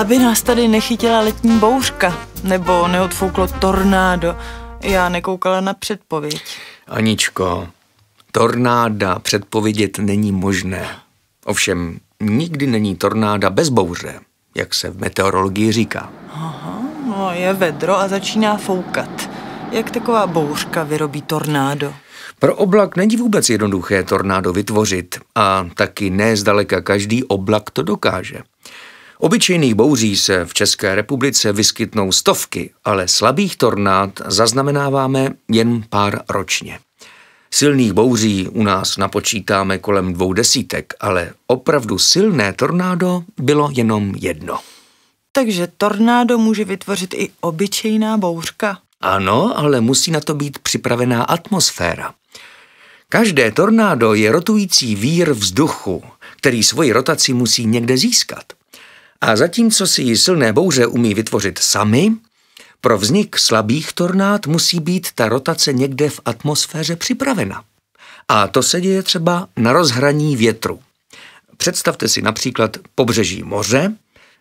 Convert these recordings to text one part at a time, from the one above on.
Aby nás tady nechytila letní bouřka, nebo neodfouklo tornádo. Já nekoukala na předpověď. Aničko, tornáda předpovědět není možné. Ovšem, nikdy není tornáda bez bouře, jak se v meteorologii říká. Aha, no je vedro a začíná foukat. Jak taková bouřka vyrobí tornádo? Pro oblak není vůbec jednoduché tornádo vytvořit a taky ne zdaleka každý oblak to dokáže. Obyčejných bouří se v České republice vyskytnou stovky, ale slabých tornád zaznamenáváme jen pár ročně. Silných bouří u nás napočítáme kolem dvou desítek, ale opravdu silné tornádo bylo jenom jedno. Takže tornádo může vytvořit i obyčejná bouřka. Ano, ale musí na to být připravená atmosféra. Každé tornádo je rotující vír vzduchu, který svoji rotaci musí někde získat. A zatímco si ji silné bouře umí vytvořit sami, pro vznik slabých tornád musí být ta rotace někde v atmosféře připravena. A to se děje třeba na rozhraní větru. Představte si například pobřeží moře,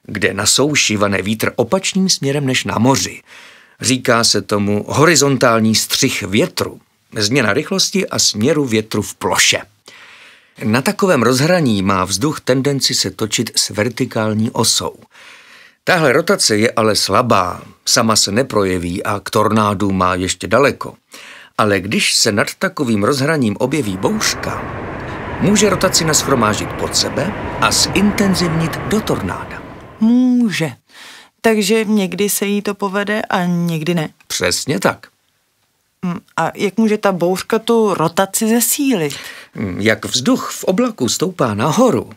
kde na souši vane vítr opačným směrem než na moři. Říká se tomu horizontální střih větru, změna rychlosti a směru větru v ploše. Na takovém rozhraní má vzduch tendenci se točit s vertikální osou. Tahle rotace je ale slabá, sama se neprojeví a k tornádu má ještě daleko. Ale když se nad takovým rozhraním objeví bouška, může rotaci naschromážit pod sebe a zintenzivnit do tornáda. Může. Takže někdy se jí to povede a někdy ne. Přesně tak. Hm, a jak může ta bouřka tu rotaci zesílit? Mm, jak vzduch v oblaku stoupá nahoru,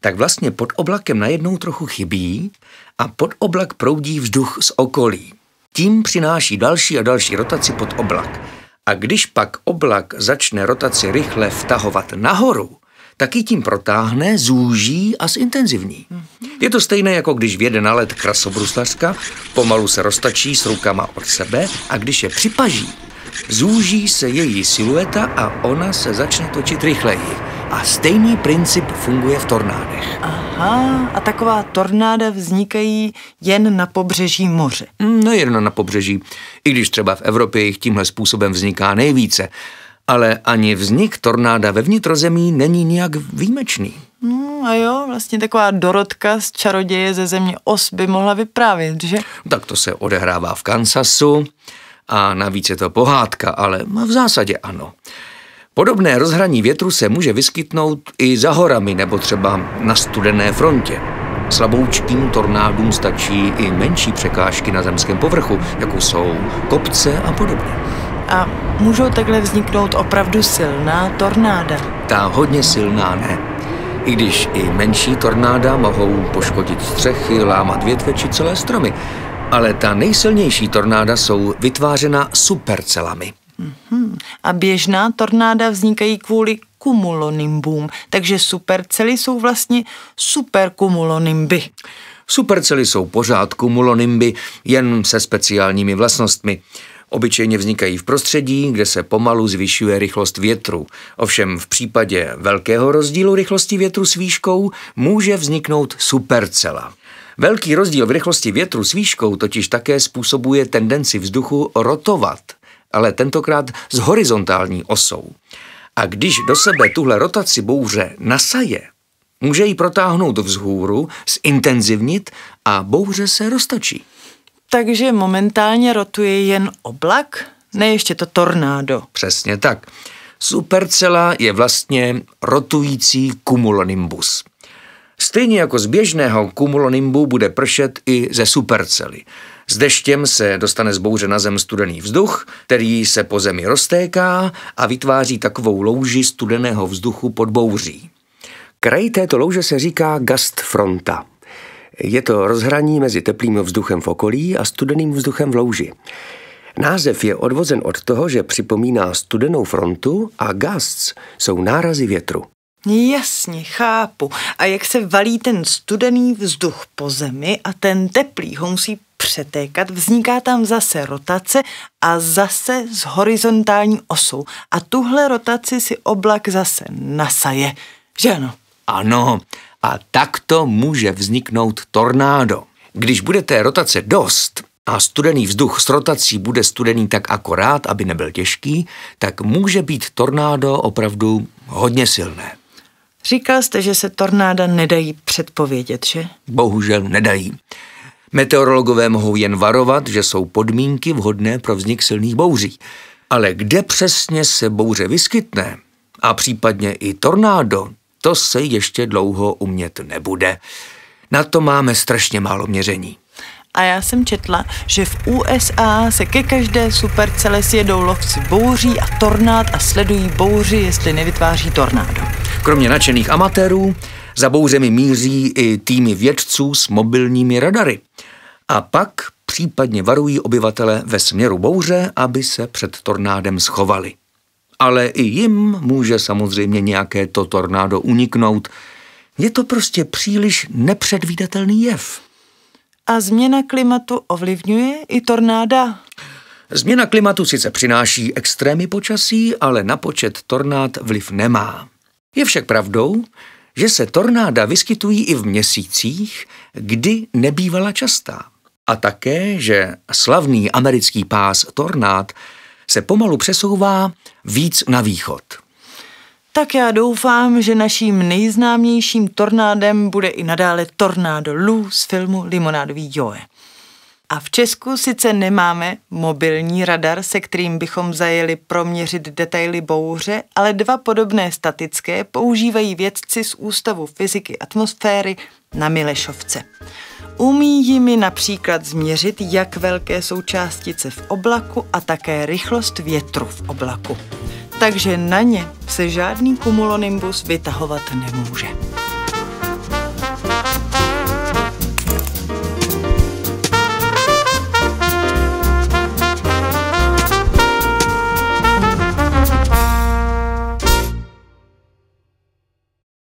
tak vlastně pod oblakem najednou trochu chybí a pod oblak proudí vzduch z okolí. Tím přináší další a další rotaci pod oblak. A když pak oblak začne rotaci rychle vtahovat nahoru, tak ji tím protáhne, zúží a zintenzivní. Mhm. Je to stejné, jako když vjede na let krasobruslařka, pomalu se roztačí s rukama od sebe a když je připaží, Zúží se její silueta a ona se začne točit rychleji. A stejný princip funguje v tornádech. Aha, a taková tornáda vznikají jen na pobřeží moře. Mm, Nejen no, na pobřeží, i když třeba v Evropě jich tímhle způsobem vzniká nejvíce. Ale ani vznik tornáda ve vnitrozemí není nijak výjimečný. No a jo, vlastně taková Dorotka z čaroděje ze země Os by mohla vyprávět, že? Tak to se odehrává v Kansasu. A navíc je to pohádka, ale v zásadě ano. Podobné rozhraní větru se může vyskytnout i za horami nebo třeba na studené frontě. Slaboučkým tornádům stačí i menší překážky na zemském povrchu, jako jsou kopce a podobně. A můžou takhle vzniknout opravdu silná tornáda? Ta hodně silná ne. I když i menší tornáda mohou poškodit střechy, lámat větve či celé stromy. Ale ta nejsilnější tornáda jsou vytvářena supercelami. Mm-hmm. A běžná tornáda vznikají kvůli kumulonimbům, takže supercely jsou vlastně superkumulonimby. Supercely jsou pořád kumulonimby, jen se speciálními vlastnostmi. Obyčejně vznikají v prostředí, kde se pomalu zvyšuje rychlost větru. Ovšem v případě velkého rozdílu rychlosti větru s výškou může vzniknout supercela. Velký rozdíl v rychlosti větru s výškou totiž také způsobuje tendenci vzduchu rotovat, ale tentokrát s horizontální osou. A když do sebe tuhle rotaci bouře nasaje, může ji protáhnout vzhůru, zintenzivnit a bouře se roztočí. Takže momentálně rotuje jen oblak, ne ještě to tornádo. Přesně tak. Supercela je vlastně rotující kumulonimbus. Stejně jako z běžného kumulonimbu bude pršet i ze supercely. S deštěm se dostane z bouře na zem studený vzduch, který se po zemi roztéká a vytváří takovou louži studeného vzduchu pod bouří. Kraj této louže se říká gastfronta. Je to rozhraní mezi teplým vzduchem v okolí a studeným vzduchem v louži. Název je odvozen od toho, že připomíná studenou frontu a gasts jsou nárazy větru. Jasně, chápu. A jak se valí ten studený vzduch po zemi a ten teplý ho musí přetékat, vzniká tam zase rotace a zase s horizontální osou. A tuhle rotaci si oblak zase nasaje. Že ano? Ano. A takto může vzniknout tornádo. Když bude té rotace dost, a studený vzduch s rotací bude studený tak akorát, aby nebyl těžký, tak může být tornádo opravdu hodně silné. Říkal jste, že se tornáda nedají předpovědět, že? Bohužel nedají. Meteorologové mohou jen varovat, že jsou podmínky vhodné pro vznik silných bouří. Ale kde přesně se bouře vyskytne a případně i tornádo, to se ještě dlouho umět nebude. Na to máme strašně málo měření. A já jsem četla, že v USA se ke každé supercele sjedou lovci bouří a tornád a sledují bouři, jestli nevytváří tornádo. Kromě nadšených amatérů za bouřemi míří i týmy vědců s mobilními radary. A pak případně varují obyvatele ve směru bouře, aby se před tornádem schovali. Ale i jim může samozřejmě nějaké to tornádo uniknout. Je to prostě příliš nepředvídatelný jev. A změna klimatu ovlivňuje i tornáda? Změna klimatu sice přináší extrémy počasí, ale na počet tornád vliv nemá. Je však pravdou, že se tornáda vyskytují i v měsících, kdy nebývala častá. A také, že slavný americký pás tornád se pomalu přesouvá víc na východ. Tak já doufám, že naším nejznámějším tornádem bude i nadále tornádo Lou z filmu Limonádový Joe. A v Česku sice nemáme mobilní radar, se kterým bychom zajeli proměřit detaily bouře, ale dva podobné statické používají vědci z Ústavu fyziky atmosféry na Milešovce. Umí jimi například změřit, jak velké jsou částice v oblaku a také rychlost větru v oblaku. Takže na ně se žádný kumulonimbus vytahovat nemůže.